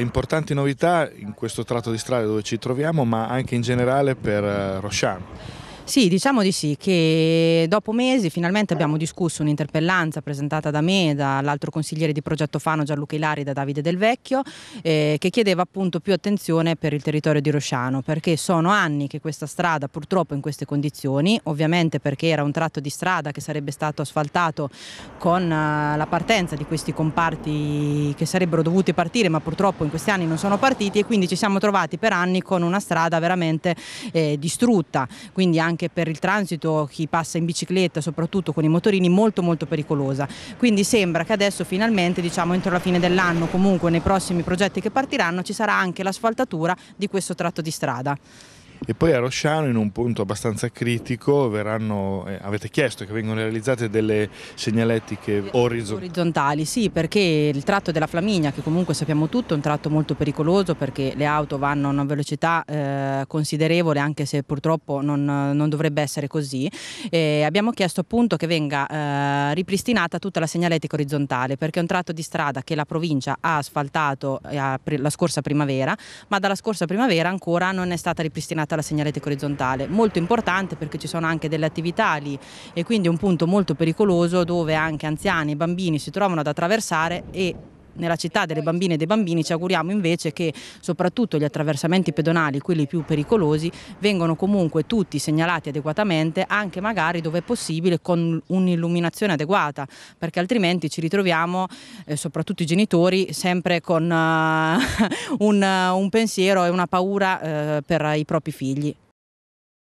importanti novità in questo tratto di strada dove ci troviamo ma anche in generale per eh, Rosciano. Sì, diciamo di sì, che dopo mesi finalmente abbiamo discusso un'interpellanza presentata da me, dall'altro consigliere di progetto Fano Gianluca Ilari, da Davide Del Vecchio, eh, che chiedeva appunto più attenzione per il territorio di Rosciano, perché sono anni che questa strada purtroppo in queste condizioni, ovviamente perché era un tratto di strada che sarebbe stato asfaltato con eh, la partenza di questi comparti che sarebbero dovuti partire, ma purtroppo in questi anni non sono partiti e quindi ci siamo trovati per anni con una strada veramente eh, distrutta, quindi anche anche per il transito, chi passa in bicicletta, soprattutto con i motorini, molto molto pericolosa. Quindi sembra che adesso finalmente, diciamo entro la fine dell'anno, comunque nei prossimi progetti che partiranno, ci sarà anche l'asfaltatura di questo tratto di strada. E poi a Rosciano, in un punto abbastanza critico, verranno, eh, avete chiesto che vengano realizzate delle segnaletiche eh, orizzontali. Orizzontali, sì, perché il tratto della Flaminia, che comunque sappiamo tutto, è un tratto molto pericoloso perché le auto vanno a una velocità eh, considerevole, anche se purtroppo non, non dovrebbe essere così. E abbiamo chiesto appunto che venga eh, ripristinata tutta la segnaletica orizzontale, perché è un tratto di strada che la provincia ha asfaltato eh, la scorsa primavera, ma dalla scorsa primavera ancora non è stata ripristinata la segnaletica orizzontale, molto importante perché ci sono anche delle attività lì e quindi è un punto molto pericoloso dove anche anziani e bambini si trovano ad attraversare e nella città delle bambine e dei bambini ci auguriamo invece che soprattutto gli attraversamenti pedonali, quelli più pericolosi, vengano comunque tutti segnalati adeguatamente, anche magari dove è possibile con un'illuminazione adeguata, perché altrimenti ci ritroviamo, eh, soprattutto i genitori, sempre con uh, un, uh, un, pensiero e una paura uh, per i propri figli.